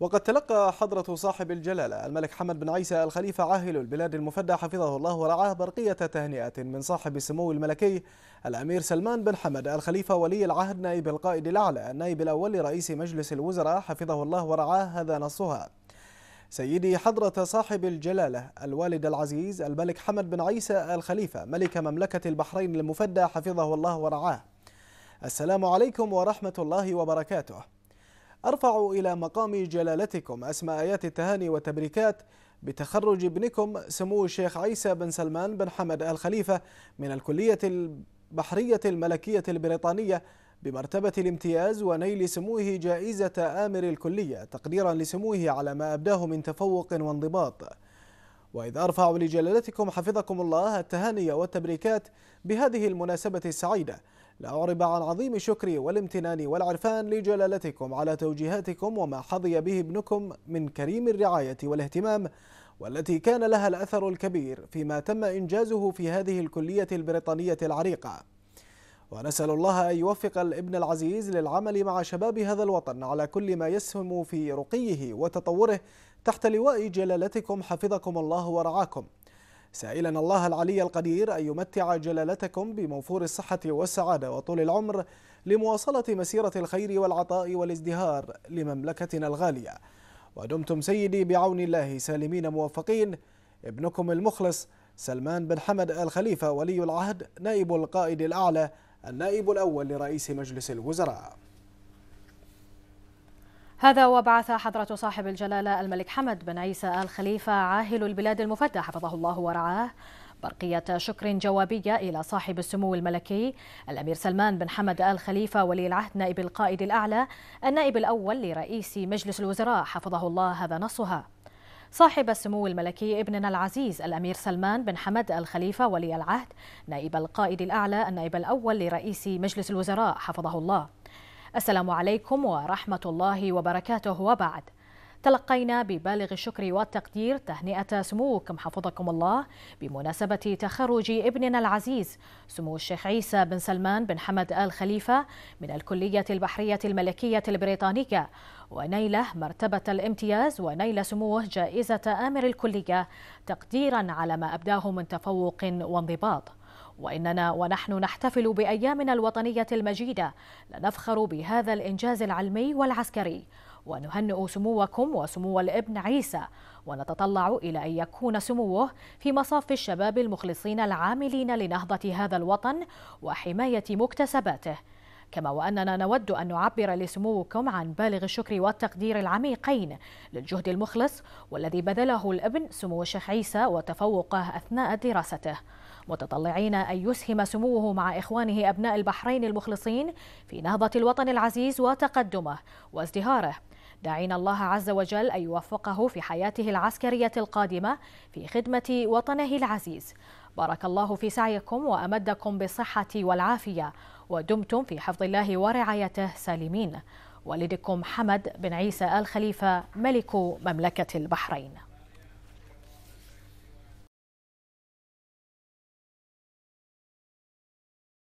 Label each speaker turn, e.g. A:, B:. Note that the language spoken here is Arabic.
A: وقد تلقى حضرة صاحب الجلالة الملك حمد بن عيسى الخليفة عاهل البلاد المفدى حفظه الله ورعاه برقية تهنئة من صاحب السمو الملكي الأمير سلمان بن حمد الخليفة ولي العهد نائب القائد الأعلى النائب الأول لرئيس مجلس الوزراء حفظه الله ورعاه هذا نصها سيدي حضرة صاحب الجلالة الوالد العزيز الملك حمد بن عيسى الخليفة ملك مملكة البحرين المفدى حفظه الله ورعاه السلام عليكم ورحمة الله وبركاته أرفع إلى مقام جلالتكم أسماء آيات التهاني والتبريكات بتخرج ابنكم سمو الشيخ عيسى بن سلمان بن حمد آل خليفة من الكلية البحرية الملكية البريطانية بمرتبة الامتياز ونيل سموه جائزة آمر الكلية تقديرا لسموه على ما أبداه من تفوق وانضباط وإذ أرفع لجلالتكم حفظكم الله التهاني والتبريكات بهذه المناسبة السعيدة لأعرب عن عظيم شكري والامتنان والعرفان لجلالتكم على توجيهاتكم وما حظي به ابنكم من كريم الرعاية والاهتمام والتي كان لها الأثر الكبير فيما تم إنجازه في هذه الكلية البريطانية العريقة ونسأل الله أن يوفق الابن العزيز للعمل مع شباب هذا الوطن على كل ما يسهم في رقيه وتطوره تحت لواء جلالتكم حفظكم الله ورعاكم سائلا الله العلي القدير أن يمتع جلالتكم بموفور الصحة والسعادة وطول العمر لمواصلة مسيرة الخير والعطاء والازدهار لمملكتنا الغالية ودمتم سيدي بعون الله سالمين موفقين ابنكم المخلص سلمان بن حمد الخليفة ولي العهد نائب القائد الأعلى النائب الأول لرئيس مجلس الوزراء
B: هذا وبعث حضرة صاحب الجلالة الملك حمد بن عيسى آل خليفة عاهل البلاد المفدى حفظه الله ورعاه برقية شكر جوابية إلى صاحب السمو الملكي الأمير سلمان بن حمد آل خليفة ولي العهد نائب القائد الأعلى النائب الأول لرئيس مجلس الوزراء حفظه الله هذا نصها صاحب السمو الملكي ابننا العزيز الأمير سلمان بن حمد الخليفة ولي العهد نائب القائد الأعلى النائب الأول لرئيس مجلس الوزراء حفظه الله السلام عليكم ورحمة الله وبركاته وبعد تلقينا ببالغ الشكر والتقدير تهنئة سموكم حفظكم الله بمناسبة تخرج ابننا العزيز سمو الشيخ عيسى بن سلمان بن حمد آل خليفة من الكلية البحرية الملكية البريطانية ونيله مرتبة الامتياز ونيل سموه جائزة آمر الكلية تقديرا على ما أبداه من تفوق وانضباط وإننا ونحن نحتفل بأيامنا الوطنية المجيدة لنفخر بهذا الإنجاز العلمي والعسكري ونهنئ سموكم وسمو الابن عيسى ونتطلع إلى أن يكون سموه في مصاف الشباب المخلصين العاملين لنهضة هذا الوطن وحماية مكتسباته كما وأننا نود أن نعبر لسموكم عن بالغ الشكر والتقدير العميقين للجهد المخلص والذي بذله الابن سمو الشيخ عيسى وتفوقه أثناء دراسته متطلعين أن يسهم سموه مع إخوانه أبناء البحرين المخلصين في نهضة الوطن العزيز وتقدمه وازدهاره داعين الله عز وجل أن يوفقه في حياته العسكرية القادمة في خدمة وطنه العزيز بارك الله في سعيكم وأمدكم بالصحة والعافية ودمتم في حفظ الله ورعايته سالمين والدكم حمد بن عيسى آل خليفة ملك مملكة البحرين